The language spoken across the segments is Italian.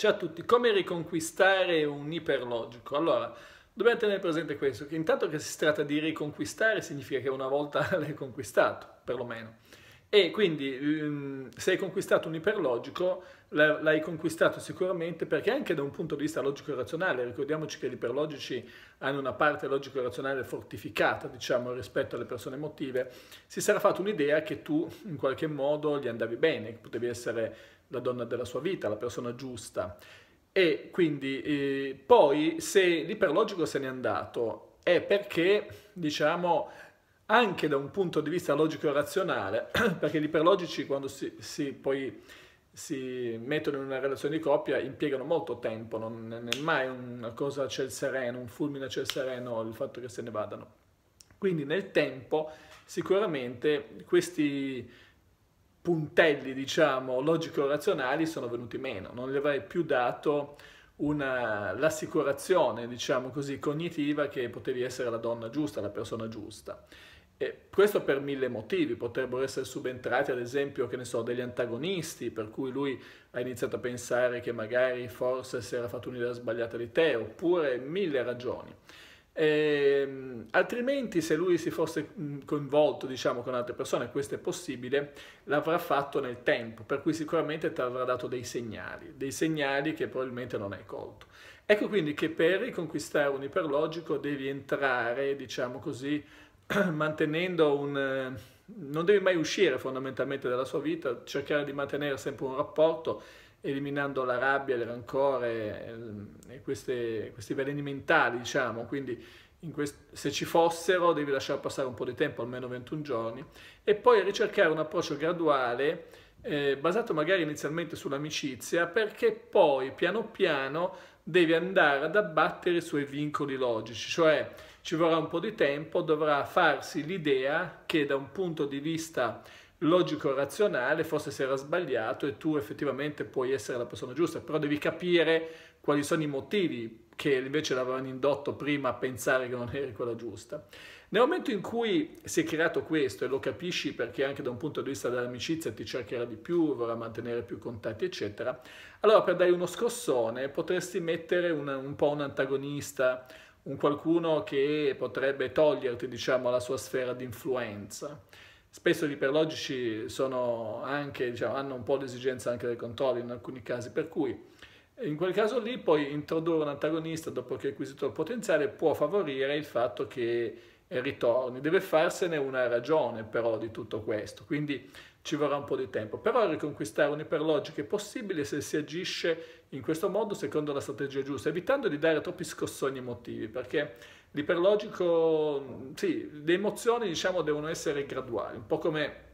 Ciao a tutti, come riconquistare un iperlogico? Allora, dobbiamo tenere presente questo, che intanto che si tratta di riconquistare significa che una volta l'hai conquistato, perlomeno. E quindi mm, se hai conquistato un iperlogico, l'hai conquistato sicuramente perché anche da un punto di vista logico-razionale, ricordiamoci che gli iperlogici hanno una parte logico-razionale fortificata, diciamo, rispetto alle persone emotive, si sarà fatto un'idea che tu in qualche modo gli andavi bene, che potevi essere la donna della sua vita, la persona giusta. E quindi eh, poi se l'iperlogico se n'è andato è perché, diciamo, anche da un punto di vista logico e razionale, perché gli iperlogici quando si, si, poi si mettono in una relazione di coppia impiegano molto tempo, non è mai una cosa a ciel sereno, un fulmine a ciel sereno il fatto che se ne vadano. Quindi nel tempo sicuramente questi puntelli, diciamo, logico-razionali sono venuti meno, non gli avrei più dato l'assicurazione, diciamo così, cognitiva che potevi essere la donna giusta, la persona giusta. E questo per mille motivi, potrebbero essere subentrati ad esempio, che ne so, degli antagonisti, per cui lui ha iniziato a pensare che magari forse si era fatto un'idea sbagliata di te, oppure mille ragioni. E, ehm, altrimenti se lui si fosse coinvolto diciamo con altre persone, questo è possibile, l'avrà fatto nel tempo, per cui sicuramente ti avrà dato dei segnali, dei segnali che probabilmente non hai colto. Ecco quindi che per riconquistare un iperlogico devi entrare, diciamo così, mantenendo un... Eh, non deve mai uscire fondamentalmente dalla sua vita, cercare di mantenere sempre un rapporto, eliminando la rabbia, il rancore ehm, e queste, questi veleni mentali, diciamo, quindi se ci fossero devi lasciare passare un po' di tempo, almeno 21 giorni, e poi ricercare un approccio graduale eh, basato magari inizialmente sull'amicizia, perché poi piano piano devi andare ad abbattere i suoi vincoli logici, cioè ci vorrà un po' di tempo, dovrà farsi l'idea che da un punto di vista logico-razionale forse si era sbagliato e tu effettivamente puoi essere la persona giusta, però devi capire quali sono i motivi che invece l'avevano indotto prima a pensare che non eri quella giusta. Nel momento in cui si è creato questo e lo capisci perché anche da un punto di vista dell'amicizia ti cercherà di più, vorrà mantenere più contatti, eccetera, allora per dare uno scossone potresti mettere un, un po' un antagonista, un qualcuno che potrebbe toglierti diciamo, la sua sfera di influenza. Spesso gli iperlogici sono anche, diciamo, hanno un po' l'esigenza anche del controllo in alcuni casi, per cui in quel caso lì poi introdurre un antagonista dopo che è acquisito il potenziale può favorire il fatto che e ritorni. Deve farsene una ragione però di tutto questo, quindi ci vorrà un po' di tempo. Però riconquistare un'iperlogica è possibile se si agisce in questo modo secondo la strategia giusta, evitando di dare troppi scossoni emotivi, perché l'iperlogico, sì, le emozioni diciamo devono essere graduali, un po' come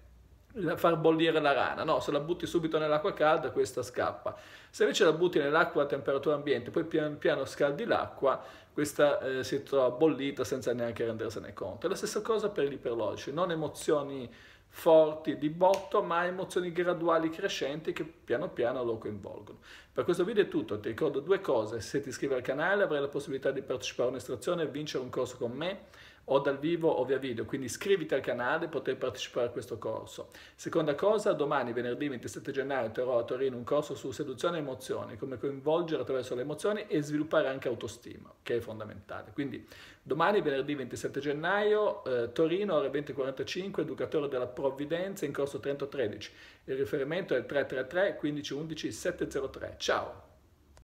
far bollire la rana, no, se la butti subito nell'acqua calda questa scappa, se invece la butti nell'acqua a temperatura ambiente, poi pian piano scaldi l'acqua, questa eh, si trova bollita senza neanche rendersene conto. la stessa cosa per gli iperlogici, non emozioni forti di botto, ma emozioni graduali crescenti che piano piano lo coinvolgono. Per questo video è tutto, ti ricordo due cose, se ti iscrivi al canale avrai la possibilità di partecipare a un'estrazione e vincere un corso con me, o dal vivo o via video, quindi iscriviti al canale per poter partecipare a questo corso. Seconda cosa, domani venerdì 27 gennaio terrò a Torino un corso su seduzione e emozioni, come coinvolgere attraverso le emozioni e sviluppare anche autostima, che è fondamentale. Quindi domani venerdì 27 gennaio eh, Torino ore 20.45, educatore della provvidenza in corso 3013. Il riferimento è il 333 1511 703. Ciao!